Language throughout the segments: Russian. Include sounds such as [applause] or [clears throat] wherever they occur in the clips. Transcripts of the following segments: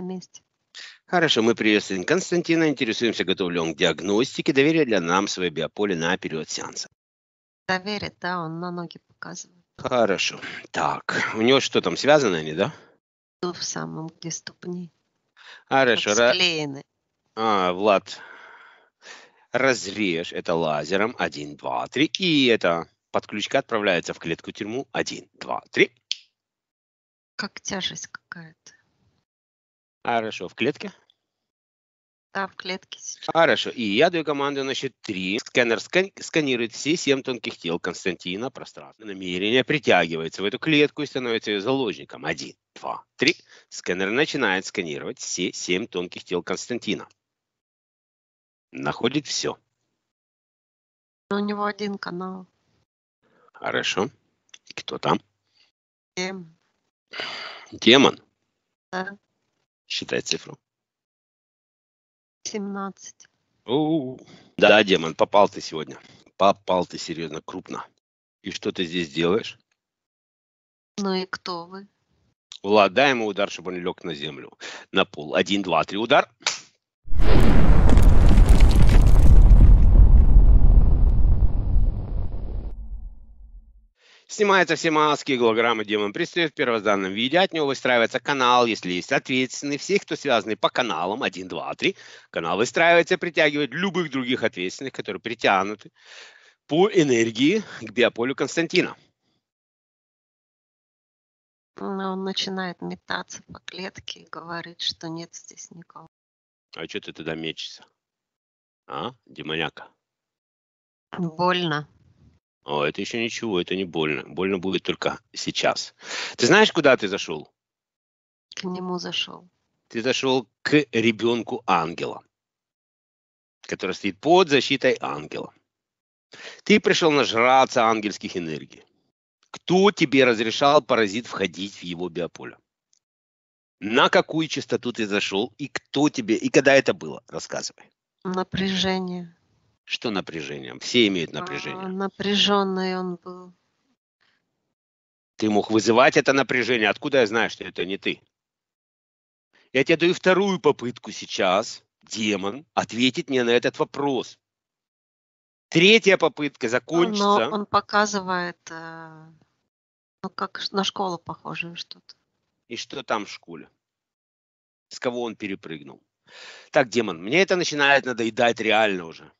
на месте. Хорошо, мы приветствуем Константина, интересуемся, готов к диагностике, доверие для нам свое биополе на период сеанса. Доверие, да, он на ноги показывает. Хорошо. Так, у него что там, связано они, да? в самом где ступни. Хорошо. Ра... А, Влад, разрежь это лазером 1, 2, 3. И это подключка отправляется в клетку тюрьму 1, 2, 3. Как тяжесть какая-то. А, хорошо, в клетке? Да, в клетке сейчас. А, хорошо. И я даю команду на счет 3. Сканер скан сканирует все семь тонких тел Константина, пространство. Намерение притягивается в эту клетку и становится ее заложником. Один, два, три. Сканер начинает сканировать все семь тонких тел Константина. Находит все. У него один канал. Хорошо. Кто там? Демон. Демон? Да. Считай цифру. 17. У-у-у. Да, демон, попал ты сегодня. Попал ты серьезно, крупно. И что ты здесь делаешь? Ну и кто вы? Ладай ему удар, чтобы он лег на землю, на пол. Один, два, три, удар. Снимаются все маски, голограммы демон предстает в первозданном виде, от него выстраивается канал, если есть ответственный, всех, кто связаны по каналам, 1, 2, 3, канал выстраивается, притягивает любых других ответственных, которые притянуты по энергии к биополю Константина. Ну, он начинает метаться по клетке и говорит, что нет здесь никого. А что ты тогда мечешься? А, демоняка? Больно. О, это еще ничего, это не больно. Больно будет только сейчас. Ты знаешь, куда ты зашел? К нему зашел. Ты зашел к ребенку ангела, который стоит под защитой ангела. Ты пришел нажраться ангельских энергий. Кто тебе разрешал паразит входить в его биополе? На какую частоту ты зашел и кто тебе, и когда это было? Рассказывай. Напряжение. Что напряжением? Все имеют а, напряжение. А, напряженный он был. Ты мог вызывать это напряжение. Откуда я знаю, что это не ты? Я тебе даю вторую попытку сейчас, демон, ответить мне на этот вопрос. Третья попытка закончится. Но он показывает, э, ну, как на школу похоже что-то. И что там в школе? С кого он перепрыгнул? Так, демон, мне это начинает надоедать реально уже.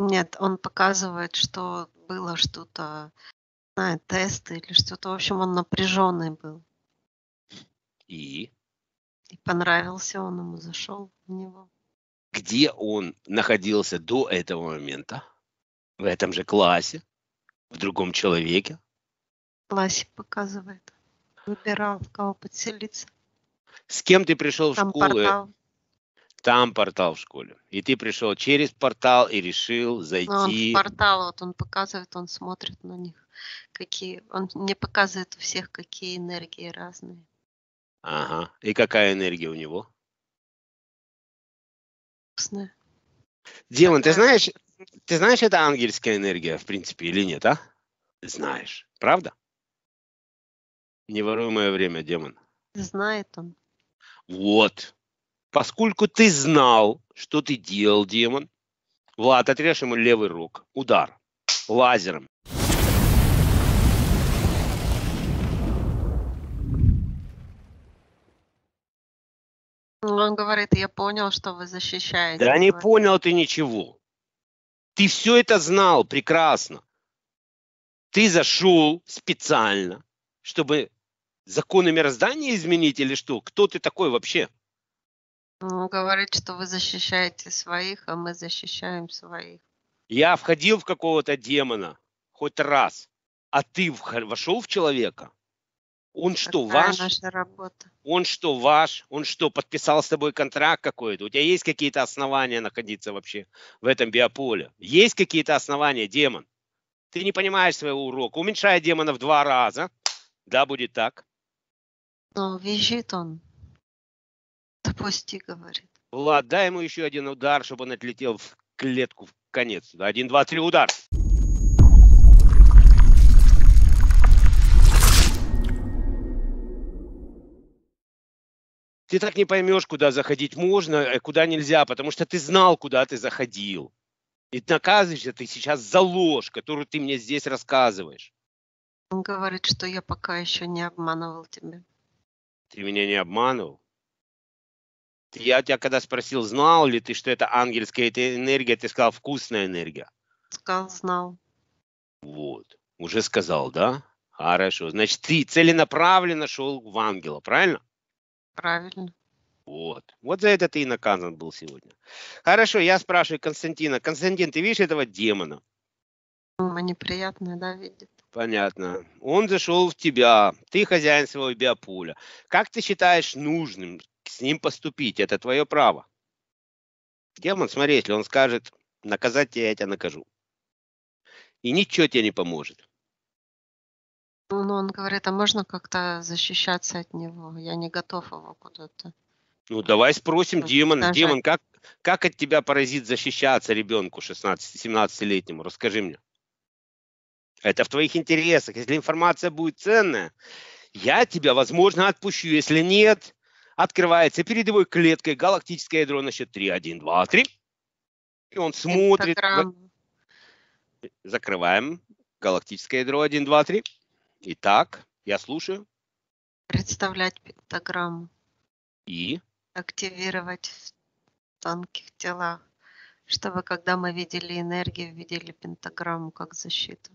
Нет, он показывает, что было что-то, знаю, тесты или что-то. В общем, он напряженный был. И? И понравился он ему, зашел в него. Где он находился до этого момента? В этом же классе? В другом человеке? В классе показывает. Выбирал, в кого подселиться. С кем ты пришел Там в школу? Э? Портал. Там портал в школе. И ты пришел через портал и решил ну, зайти. Он портал, вот он показывает, он смотрит на них, какие. Он мне показывает у всех, какие энергии разные. Ага. И какая энергия у него? Вкусная. Демон, ты знаешь, ты знаешь, это ангельская энергия, в принципе, или нет, а? Знаешь, правда? Неворуемое время, демон. Знает он. Вот. Поскольку ты знал, что ты делал, демон, Влад, отрежь ему левый рук. Удар. Лазером. Он говорит, я понял, что вы защищаете. Да не понял ты ничего. Ты все это знал прекрасно. Ты зашел специально, чтобы законы мироздания изменить или что? Кто ты такой вообще? Ну, говорит, что вы защищаете своих, а мы защищаем своих. Я входил в какого-то демона хоть раз, а ты вошел в человека? Он что, Какая ваш? наша работа? Он что, ваш? Он что, подписал с тобой контракт какой-то? У тебя есть какие-то основания находиться вообще в этом биополе? Есть какие-то основания, демон? Ты не понимаешь своего урока. Уменьшай демона в два раза. Да, будет так. Но ну, визжит он отпусти, говорит. Влад, дай ему еще один удар, чтобы он отлетел в клетку в конец. Один, два, три, удар. Ты так не поймешь, куда заходить можно, э, куда нельзя, потому что ты знал, куда ты заходил. И наказываешься ты сейчас за ложь, которую ты мне здесь рассказываешь. Он говорит, что я пока еще не обманывал тебя. Ты меня не обманывал? Я тебя когда спросил, знал ли ты, что это ангельская энергия, ты сказал вкусная энергия. Сказал, знал. Вот. Уже сказал, да? Хорошо. Значит, ты целенаправленно шел в ангела, правильно? Правильно. Вот. Вот за это ты и наказан был сегодня. Хорошо, я спрашиваю Константина. Константин, ты видишь этого демона? Неприятное, да, видит. Понятно. Он зашел в тебя. Ты хозяин своего биопуля. Как ты считаешь нужным с ним поступить, это твое право. Демон, смотри, если он скажет, наказать тебя, я тебя накажу. И ничего тебе не поможет. Ну, ну, он говорит, а можно как-то защищаться от него? Я не готов его куда-то. Ну, давай спросим Даже... демона. Демон, как, как от тебя паразит защищаться ребенку 16-17-летнему? Расскажи мне. Это в твоих интересах. Если информация будет ценная, я тебя, возможно, отпущу. Если нет, открывается передовой клеткой галактическое ядро на счет 3, 1, 2, 3. И он смотрит. Инстаграм. Закрываем галактическое ядро 1, 2, 3. Итак, я слушаю. Представлять пентаграмму. И? Активировать в тонких телах, чтобы когда мы видели энергию, видели пентаграмму как защиту.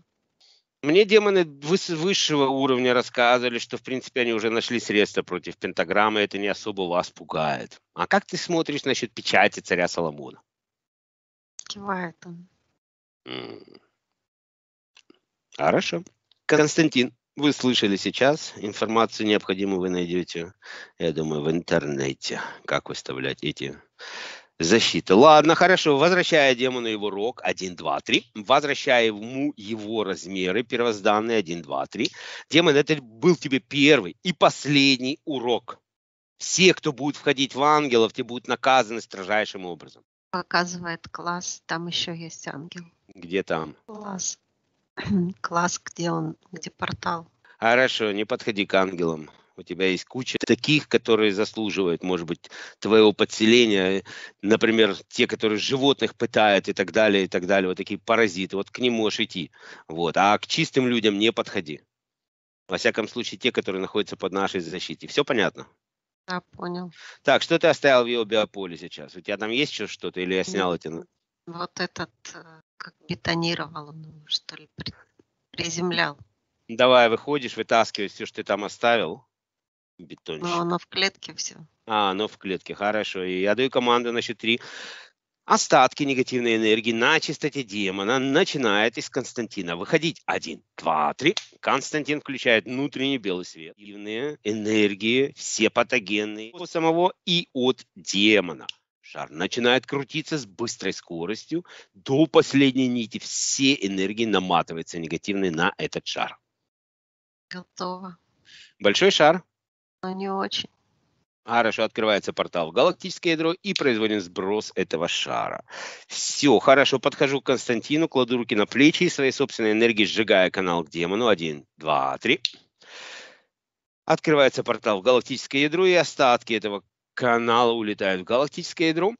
Мне демоны высшего уровня рассказывали, что, в принципе, они уже нашли средства против пентаграммы, это не особо вас пугает. А как ты смотришь насчет печати царя Соломона? Кивает он. Хорошо. Константин, вы слышали сейчас. Информацию необходимую вы найдете, я думаю, в интернете, как выставлять эти защиты. Ладно, хорошо. Возвращая демону его рог 1, 2, 3. Возвращая ему его размеры первозданные 1, 2, 3. Демон, это был тебе первый и последний урок. Все, кто будет входить в ангелов, те будут наказаны строжайшим образом. Показывает класс. Там еще есть ангел. Где там? Класс. [clears throat] класс, где он, где портал. Хорошо, не подходи к ангелам. У тебя есть куча таких, которые заслуживают, может быть, твоего подселения. Например, те, которые животных пытают и так далее, и так далее. Вот такие паразиты. Вот к ним можешь идти. Вот. А к чистым людям не подходи. Во всяком случае, те, которые находятся под нашей защитой. Все понятно? Да, понял. Так, что ты оставил в его биополе сейчас? У тебя там есть еще что-то или я снял эти? Вот этот, э, как бетонировал, ну, что ли, приземлял. Давай, выходишь, вытаскиваешь все, что ты там оставил. Бетонщик. Но оно в клетке все. А, оно в клетке, хорошо. И я даю команду на счет три. Остатки негативной энергии на чистоте демона начинает из Константина выходить. Один, два, три. Константин включает внутренний белый свет. Негативные энергии, все патогенные от самого и от демона. Шар начинает крутиться с быстрой скоростью. До последней нити все энергии наматываются негативные на этот шар. Готово. Большой шар но не очень. Хорошо, открывается портал в галактическое ядро и производим сброс этого шара. Все, хорошо, подхожу к Константину, кладу руки на плечи и своей собственной энергией сжигая канал к демону. Один, два, три. Открывается портал в галактическое ядро, и остатки этого канала улетают в галактическое ядро.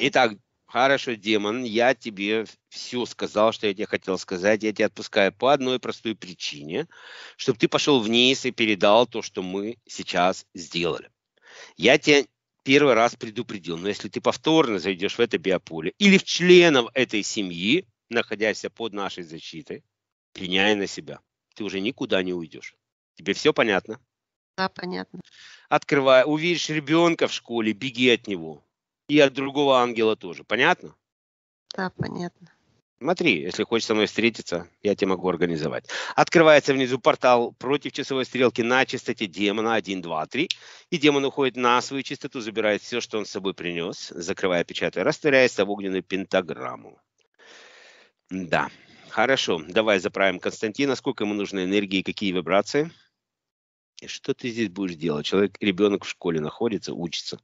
Итак, Хорошо, демон, я тебе все сказал, что я тебе хотел сказать. Я тебя отпускаю по одной простой причине, чтобы ты пошел вниз и передал то, что мы сейчас сделали. Я тебя первый раз предупредил, но если ты повторно зайдешь в это биополе или в членов этой семьи, находясь под нашей защитой, пеняя на себя, ты уже никуда не уйдешь. Тебе все понятно? Да, понятно. Открывай, увидишь ребенка в школе, беги от него и от другого ангела тоже. Понятно? Да, понятно. Смотри, если хочешь со мной встретиться, я тебе могу организовать. Открывается внизу портал против часовой стрелки на чистоте демона 1, 2, 3. И демон уходит на свою чистоту, забирает все, что он с собой принес, закрывая, печатая, растворяется в огненную пентаграмму. Да, хорошо. Давай заправим Константина. Сколько ему нужно энергии, и какие вибрации? что ты здесь будешь делать? Человек, ребенок в школе находится, учится.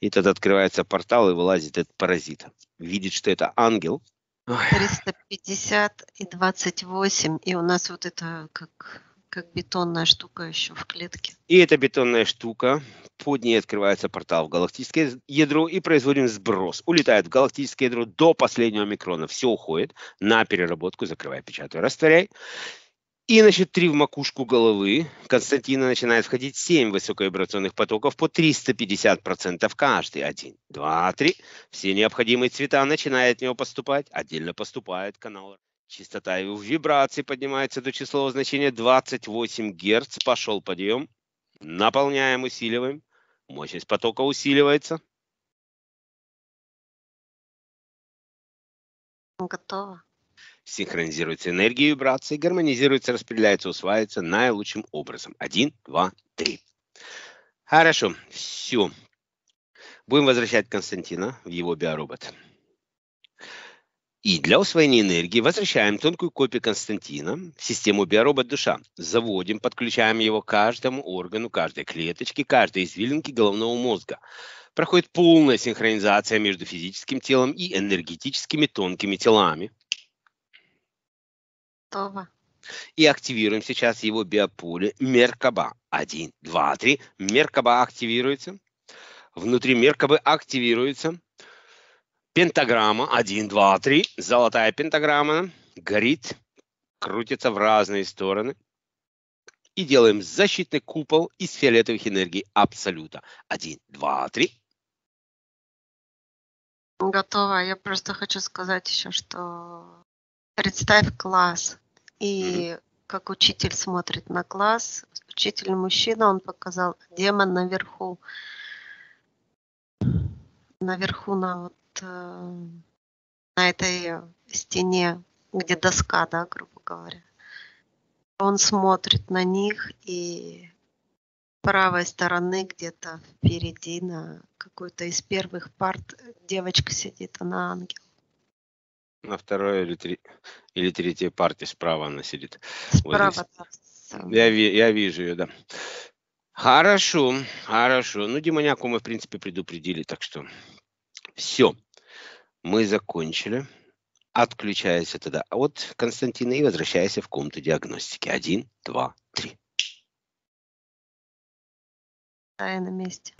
И тогда открывается портал, и вылазит этот паразит. Видит, что это ангел. 350 и 28. И у нас вот это как, как бетонная штука еще в клетке. И эта бетонная штука, под ней открывается портал в галактическое ядро и производим сброс. Улетает в галактическое ядро до последнего микрона. Все уходит на переработку, закрывай, печатай, растворяй. И, значит, три в макушку головы. Константина начинает входить 7 высоковибрационных потоков по 350% каждый. Один, два, три. Все необходимые цвета начинают от него поступать. Отдельно поступает канал. Частота его вибрации поднимается до числового значения 28 Гц. Пошел подъем. Наполняем, усиливаем. Мощность потока усиливается. Готово синхронизируется энергия и вибрации, гармонизируется, распределяется, усваивается наилучшим образом. Один, два, три. Хорошо, все. Будем возвращать Константина в его биоробот. И для усвоения энергии возвращаем тонкую копию Константина в систему биоробот душа. Заводим, подключаем его каждому органу, каждой клеточке, каждой извилинке головного мозга. Проходит полная синхронизация между физическим телом и энергетическими тонкими телами. Готово. И активируем сейчас его биополе Меркаба. Один, два, три. Меркаба активируется. Внутри Меркабы активируется. Пентаграмма. Один, два, три. Золотая пентаграмма. Горит. Крутится в разные стороны. И делаем защитный купол из фиолетовых энергий Абсолюта. Один, два, три. Готово. А я просто хочу сказать еще, что Представь класс. И как учитель смотрит на класс, учитель мужчина, он показал демон наверху. Наверху на вот э, на этой стене, где доска, да, грубо говоря. Он смотрит на них и правой стороны где-то впереди на какой-то из первых парт девочка сидит, она ангел на второй или, три, или третьей партии справа она сидит. Справа, вот Я, я вижу ее, да. Хорошо, хорошо. Ну, демоняку мы, в принципе, предупредили, так что все. Мы закончили. Отключайся тогда а от Константина и возвращаясь в комнату диагностики. Один, два, три. я на месте.